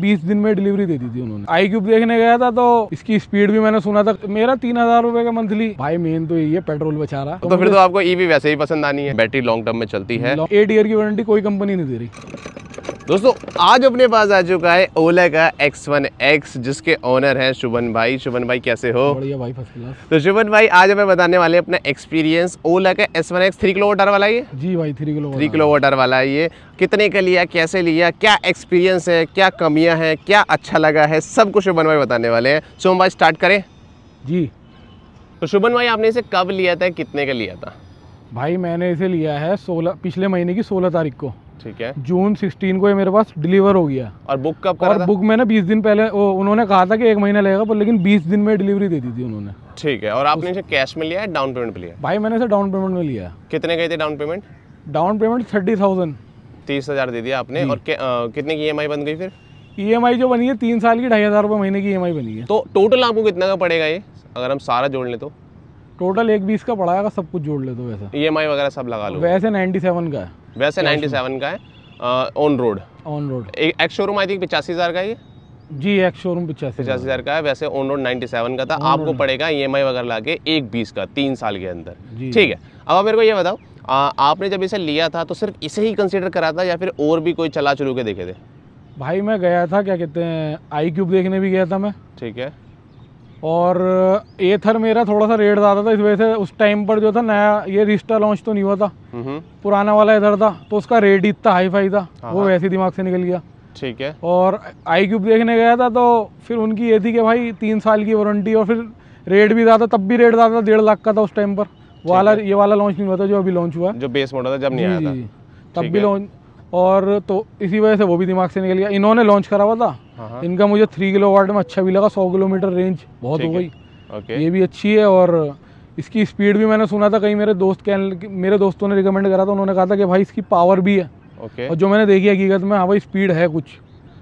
बीस दिन में डिलीवरी दे दी थी उन्होंने आई क्यूब देखने गया था तो इसकी स्पीड भी मैंने सुना था मेरा तीन हजार रूपए का मंथली भाई मेन तो यही है पेट्रोल बचा रहा तो, तो फिर तो आपको ईवी e वैसे ही पसंद आनी है बैटरी लॉन्ग टर्म में चलती है एट ईयर की वारंटी कोई कंपनी नहीं दे रही दोस्तों आज अपने पास आ चुका है ओला का X1X जिसके ओनर हैं शुभन भाई शुभन भाई कैसे हो बढ़िया भाई क्लास तो शुभन भाई आज हमें बताने वाले अपना एक्सपीरियंस ओला का एक्स थ्री किलो वाटर वाला ये जी भाई three kilo three kilo water वाला ये कितने का लिया कैसे लिया क्या एक्सपीरियंस है क्या कमियाँ हैं क्या अच्छा लगा है सब कुछ शुभन भाई बताने वाले हैं शुभन भाई स्टार्ट करें जी तो शुभन भाई आपने इसे कब लिया था कितने का लिया था भाई मैंने इसे लिया है सोलह पिछले महीने की सोलह तारीख को ठीक है जून 16 को ये मेरे पास डिलीवर हो गया और बुक कब करा और था? बुक मैंने 20 दिन पहले उन्होंने कहा था कि एक महीना लगेगा पर लेकिन 20 दिन में डिलीवरी दे दी थी उन्होंने ठीक है और आपने इसे कैश में लिया है डाउन पेमेंट पे लिया भाई मैंने इसे डाउन पेमेंट में लिया कितने गए थे down payment down payment thirty thousand तीस हज़ार दे दिया आपने और कितने की ई e बन गई फिर ई e जो बनी है तीन साल की ढाई हज़ार महीने की ई e बनी है तो टोटल आपको कितना का पड़ेगा ये अगर हम सारा जोड़ लें तो टोटल एक बीस का पड़ा सब कुछ जोड़ ले तो वैसे ई वगैरह सब लगा लो वैसे नाइन्टी सेवन का है वैसे नाइन्टी सेवन का है ऑन रोड ऑन रोड एक शोरूम आई थिंक पचासी हज़ार का ये जी एक शोरूम पचासी पचास हज़ार का है वैसे ऑन रोड नाइन्टी सेवन का था आपको पड़ेगा ई एम आई वगैरह ला के एक बीस का तीन साल के अंदर ठीक है अब मेरे को ये बताओ आ, आपने जब इसे लिया था तो सिर्फ इसे ही कंसिडर करा था या फिर और भी कोई चला चलू के देखे थे भाई मैं गया था क्या कहते हैं आई क्यूब देखने भी गया था मैं ठीक है और एथर मेरा थोड़ा सा रेट ज़्यादा था इस वजह से उस टाइम पर जो था नया ये रिश्ता लॉन्च तो नहीं हुआ था पुराना वाला इधर था तो उसका रेट इतना हाई फाई था हाँ, वो हाँ। वैसे दिमाग से निकल गया ठीक है और आई क्यूब देखने गया था तो फिर उनकी ये थी कि भाई तीन साल की वारंटी और फिर रेट भी ज़्यादा तब भी रेट ज़्यादा था डेढ़ लाख का था उस टाइम पर वाला ये वाला लॉन्च नहीं हुआ था जो अभी लॉन्च हुआ जो बेस मॉडल था जब नहीं आया था तब भी लॉन्च और तो इसी वजह से वो भी दिमाग से निकल गया इन्होंने लॉन्च करा हुआ था हाँ। इनका मुझे थ्री किलो वाट में अच्छा भी लगा सौ किलोमीटर रेंज बहुत हो गई ओके ये भी अच्छी है और इसकी स्पीड भी मैंने सुना था कहीं मेरे दोस्त कह मेरे दोस्तों ने रिकमेंड करा था उन्होंने कहा था कि भाई इसकी पावर भी है ओके और जो मैंने देखी हकीकत में हाँ भाई स्पीड है कुछ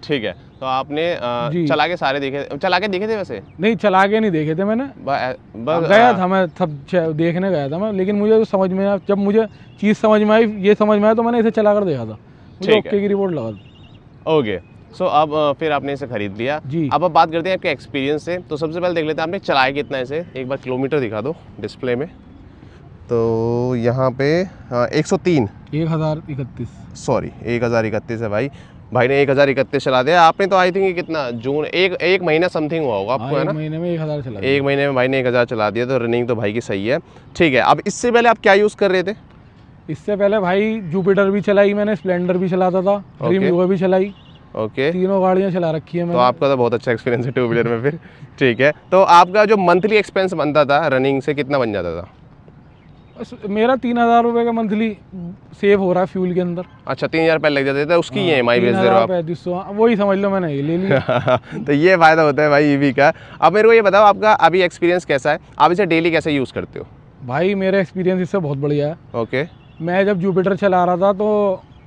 ठीक है तो आपने आ, चला के सारे देखे चला के देखे थे वैसे नहीं चला के नहीं देखे थे मैंने बा, बा, गया आ, था मैं सब देखने गया था मैं लेकिन मुझे तो समझ में आया जब मुझे चीज़ समझ में आई ये समझ में आया तो मैंने इसे चला कर देखा था मुझे ओके की रिपोर्ट लगा ओके सो अब फिर आपने इसे खरीद लिया जी अब अब बात करते हैं आपके एक्सपीरियंस से तो सबसे पहले देख लेते हैं आपने चलाया कितना इसे एक बार किलोमीटर दिखा दो डिस्प्ले में तो यहाँ पे एक सौ तीन एक हज़ार इकतीस सॉरी एक हज़ार इकतीस है भाई भाई ने एक हज़ार इकतीस चला दिया आपने तो आई थिंक कितना जून एक एक महीना समथिंग हुआ होगा आपको हाँ, है ना महीने में एक हज़ार चला एक महीने में भाई ने एक हज़ार चला दिया तो रनिंग तो भाई की सही है ठीक है अब इससे पहले आप क्या यूज़ कर रहे थे इससे पहले भाई जुपिटर भी चलाई मैंने स्प्लेंडर भी चलाता था ड्रीम भी चलाई ओके okay. तीनों गाड़ियाँ चला रखी है मैं तो आपका तो बहुत अच्छा एक्सपीरियंस है टू व्हीलर में फिर ठीक है तो आपका जो मंथली एक्सपेंस बनता था रनिंग से कितना बन जाता था बस मेरा तीन हज़ार रुपये का मंथली सेव हो रहा है फ्यूल के अंदर अच्छा तीन हज़ार रुपये लग जाते थे उसकी ई एम आई भेज दे पैंतीस वही समझ लो मैंने ले लिया तो ये फ़ायदा होता है भाई ई का अब मेरे को ये बताओ आपका अभी एक्सपीरियंस कैसा है आप इसे डेली कैसे यूज़ करते हो भाई मेरा एक्सपीरियंस इससे बहुत बढ़िया है ओके मैं जब जुपिटर चला रहा था तो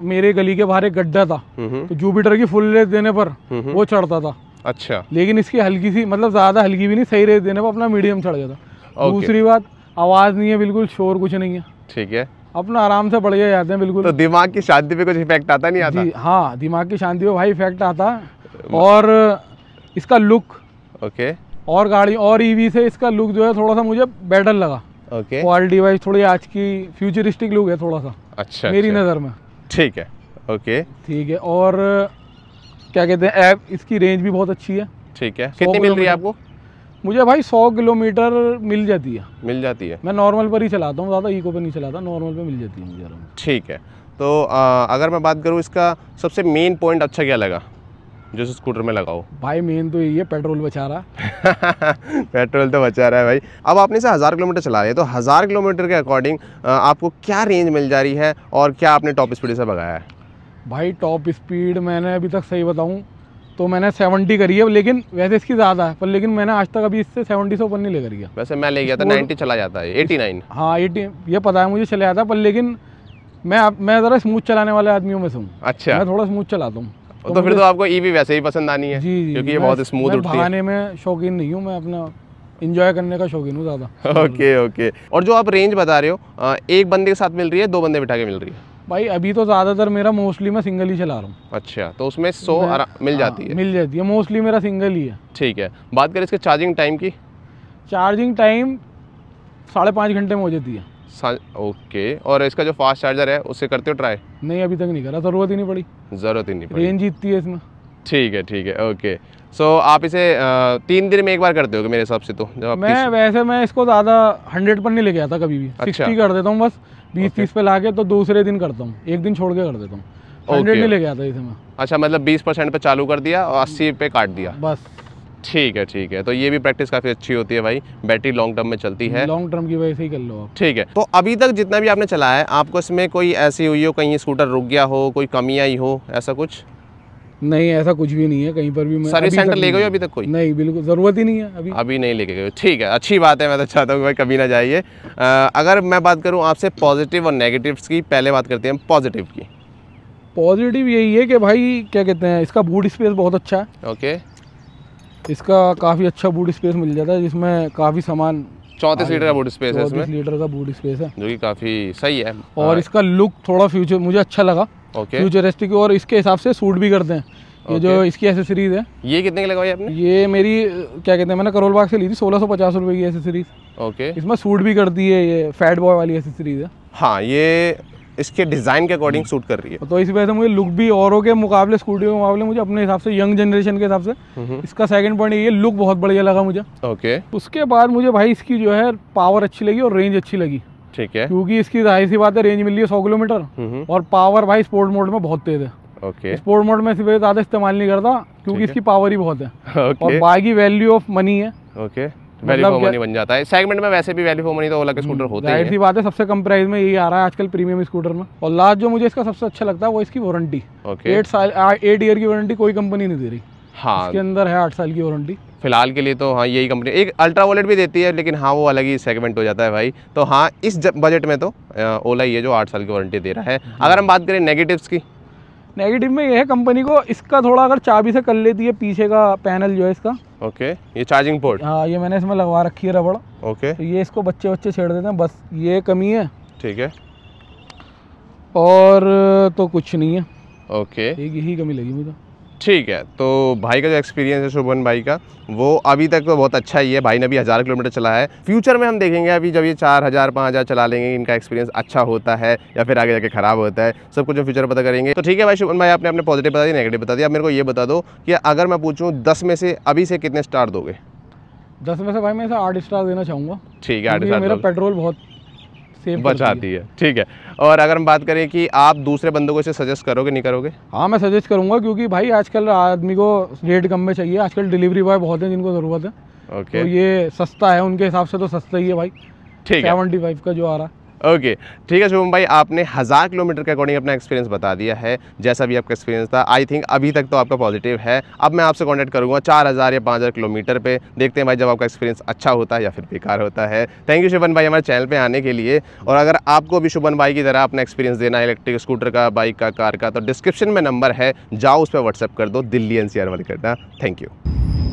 मेरे गली के बाहर एक गड्ढा था हम्म। तो जुपिटर की फुल रेस देने पर हम्म। वो चढ़ता था अच्छा लेकिन इसकी हल्की सी मतलब ज्यादा हल्की भी नहीं सही रेस देने पर अपना मीडियम चढ़ जाता दूसरी बात आवाज नहीं है बिल्कुल शोर कुछ नहीं है ठीक है अपना आराम से बढ़िया जाते हैं बिल्कुल तो दिमाग की शांति पे कुछ इफेक्ट आता नहीं आता हाँ दिमाग की शांति पे भाई इफेक्ट आता और इसका लुक ओके और गाड़ी और ईवी e से इसका लुक जो है थोड़ा सा मुझे बेटर लगा ओके क्वालिटी वाइज थोड़ी आज की फ्यूचरिस्टिक लुक है थोड़ा सा अच्छा मेरी अच्छा। नज़र में ठीक है ओके ठीक है और क्या कहते हैं ऐप इसकी रेंज भी बहुत अच्छी है ठीक है कितनी मिल रही है आपको मुझे भाई सौ किलोमीटर मिल जाती है मिल जाती है मैं नॉर्मल पर ही चलाता हूँ ज़्यादा ईको पर नहीं चलाता नॉर्मल पर मिल जाती है मुझे ठीक है तो आ, अगर मैं बात करूँ इसका सबसे मेन पॉइंट अच्छा क्या लगा जो स्कूटर में लगाओ भाई मेन तो यही है पेट्रोल बचा रहा पेट्रोल तो बचा रहा है भाई अब आपने से हज़ार किलोमीटर चला रहे हैं तो हज़ार किलोमीटर के अकॉर्डिंग आपको क्या रेंज मिल जा रही है और क्या आपने टॉप स्पीड से भगाया है भाई टॉप स्पीड मैंने अभी तक सही बताऊँ तो मैंने सेवेंटी करी है लेकिन वैसे इसकी ज़्यादा है पर लेकिन मैंने आज तक अभी इससे सेवेंटी से ऊपर नहीं लेकर गया वैसे मैं ले गया था नाइन्टी चला जाता है एटी नाइन हाँ एटी ये पता है मुझे चला जाता पर लेकिन मैं मैं ज़रा स्मूथ चलाने वाले आदमियों में से हूँ अच्छा मैं थोड़ा स्मूथ चलाता हूँ तो, तो फिर तो आपको ईवी e वैसे ही पसंद आनी है जी, जी, क्योंकि ये बहुत स्मूथ उठती है में शौकीन नहीं हूँ मैं अपना इंजॉय करने का शौकीन हूँ ज़्यादा ओके ओके और जो आप रेंज बता रहे हो एक बंदे के साथ मिल रही है दो बंदे बिठा के मिल रही है भाई अभी तो ज़्यादातर मेरा मोस्टली मैं सिंगल ही चला रहा हूँ अच्छा तो उसमें सौ मिल हाँ, जाती है मिल जाती है मोस्टली मेरा सिंगल ही है ठीक है बात करें इसके चार्जिंग टाइम की चार्जिंग टाइम साढ़े पाँच घंटे में हो जाती है ओके और इसका जो फास्ट चार्जर है उससे करते हो ट्राई नहीं अभी तक नहीं करा ज़रूरत ही नहीं पड़ी ज़रूरत ही नहीं पड़ी रेंज इतनी है इसमें ठीक है ठीक है ओके सो so, आप इसे तीन दिन में एक बार करते हो मेरे हिसाब से तो जब आप मैं वैसे मैं इसको ज़्यादा हंड्रेड पर नहीं लेके आता कभी भी सिक्सटी अच्छा। कर देता हूँ बस बीस तीस पे ला के तो दूसरे दिन करता हूँ एक दिन छोड़ के कर देता हूँ हंड्रेड नहीं लेके आता इसे मैं अच्छा मतलब बीस परसेंट पे चालू कर दिया और अस्सी पे काट दिया बस ठीक है ठीक है तो ये भी प्रैक्टिस काफ़ी अच्छी होती है भाई बैटरी लॉन्ग टर्म में चलती है लॉन्ग टर्म की वजह से ही कर लो आप ठीक है तो अभी तक जितना भी आपने चलाया है आपको इसमें कोई ऐसी हुई हो कहीं स्कूटर रुक गया हो कोई कमी आई हो ऐसा कुछ नहीं ऐसा कुछ भी नहीं है कहीं पर भी सर्विस सेंटर ले गए अभी तक कोई नहीं बिल्कुल ज़रूरत ही नहीं है अभी अभी नहीं लेके गए ठीक है अच्छी बात है मैं तो चाहता हूँ भाई कभी ना जाइए अगर मैं बात करूँ आपसे पॉजिटिव और नेगेटिव की पहले बात करते हैं पॉजिटिव की पॉजिटिव यही है कि भाई क्या कहते हैं इसका बूट स्पेस बहुत अच्छा है ओके इसका काफ़ी अच्छा बूट स्पेस मिल जाता है जिसमें काफ़ी सामान चौंतीस लीटर का बूट स्पेस है इसमें लीटर का बूट स्पेस है जो कि काफ़ी सही है और हाँ। इसका लुक थोड़ा फ्यूचर मुझे अच्छा लगा ओके फ्यूचरिस्टिक और इसके हिसाब से सूट भी करते हैं ये जो इसकी एसेसरीज है ये कितने की लगवाई आपने ये मेरी क्या कहते हैं मैंने करोल बाग से ली थी सोलह सौ पचास रुपये की एसेसरीज ओके इसमें सूट भी करती है ये फैट बॉय वाली एसेसरीज है हाँ ये इसके डिज़ाइन के अकॉर्डिंग हम्म। सूट कर रही है तो इस वजह से मुझे लुक भी औरों के मुकाबले स्कूटी के मुकाबले मुझे अपने हिसाब से यंग जनरेशन के हिसाब से हम्म। इसका सेकंड पॉइंट ये लुक बहुत बढ़िया लगा मुझे ओके उसके बाद मुझे भाई इसकी जो है पावर अच्छी लगी और रेंज अच्छी लगी ठीक है क्योंकि इसकी जाहिर सी बात है रेंज मिली है सौ किलोमीटर हम्म। और पावर भाई स्पोर्ट मोड में बहुत तेज है ओके स्पोर्ट मोड में ज़्यादा इस्तेमाल नहीं करता क्योंकि इसकी पावर ही बहुत है और बाकी वैल्यू ऑफ मनी है ओके वैल्यू फॉर मनी बन जाता है सेगमेंट में वैसे भी वैल्यू फॉर मनी तो ओला के स्कूटर हम्म, होते हैं सी बात है सबसे कम प्राइस में यही आ रहा है आजकल प्रीमियम स्कूटर में और लास्ट जो मुझे इसका सबसे अच्छा लगता है वो इसकी वारंटी एट साल एट ईयर की वारंटी कोई कंपनी नहीं दे रही हाँ इसके अंदर है आठ साल की वारंटी फिलहाल के लिए तो हाँ यही कंपनी एक अल्ट्रा वॉलेट भी देती है लेकिन हाँ वो अलग ही सेगमेंट हो जाता है भाई तो हाँ इस बजट में तो ओला ही है जो आठ साल की वारंटी दे रहा है हम्म। अगर हम बात करें नेगेटिव्स की नेगेटिव में यह है कंपनी को इसका थोड़ा अगर चाबी से कर लेती है पीछे का पैनल जो है इसका ओके ये चार्जिंग पोर्ट हाँ ये मैंने इसमें लगवा रखी है रबड़ ओके तो ये इसको बच्चे बच्चे छेड़ देते हैं बस ये कमी है ठीक है और तो कुछ नहीं है ओके यही कमी लगी मुझे ठीक है तो भाई का जो एक्सपीरियंस है शुभन भाई का वो अभी तक तो बहुत अच्छा ही है भाई ने अभी हज़ार किलोमीटर चला है फ्यूचर में हम देखेंगे अभी जब ये चार हज़ार पाँच हज़ार चला लेंगे इनका एक्सपीरियंस अच्छा होता है या फिर आगे जाके ख़राब होता है सब कुछ हम फ्यूचर पता करेंगे तो ठीक है भाई शुभन भाई आपने अपने पॉजिटिव बता दिया नेगेटिव बता दिया मेरे को ये बता दो कि अगर मैं पूछूँ दस में से अभी से कितने स्टार दोगे दस में से भाई मैं आठ स्टार देना चाहूँगा ठीक है आठ स्टार मेरा पेट्रोल बहुत बचाती है ठीक है और अगर हम बात करें कि आप दूसरे बंदों को इसे सजेस्ट करोगे नहीं करोगे हाँ मैं सजेस्ट करूँगा क्योंकि भाई आजकल आदमी को रेट कम में चाहिए आजकल डिलीवरी बॉय बहुत है जिनको ज़रूरत है ओके तो ये सस्ता है उनके हिसाब से तो सस्ता ही है भाई ठीक है सेवेंटी फाइव का जो आ रहा है ओके okay. ठीक है शुभम भाई आपने हज़ार किलोमीटर के अकॉर्डिंग अपना एक्सपीरियंस बता दिया है जैसा भी आपका एक्सपीरियंस था आई थिंक अभी तक तो आपका पॉजिटिव है अब मैं आपसे कांटेक्ट करूँगा चार हज़ार या पाँच हज़ार किलोमीटर पे देखते हैं भाई जब आपका एक्सपीरियंस अच्छा होता है या फिर बेकार होता है थैंक यू शुभन भाई हमारे चैनल पर आने के लिए और अगर आपको भी शुभन भाई की तरह अपना एक्सपीरियंस देना है इलेक्ट्रिक स्कूटर का बाइक का कार का तो डिस्क्रिप्शन में नंबर है जाओ उस पर व्हाट्सअप कर दो दिल्ली एन सी करना थैंक यू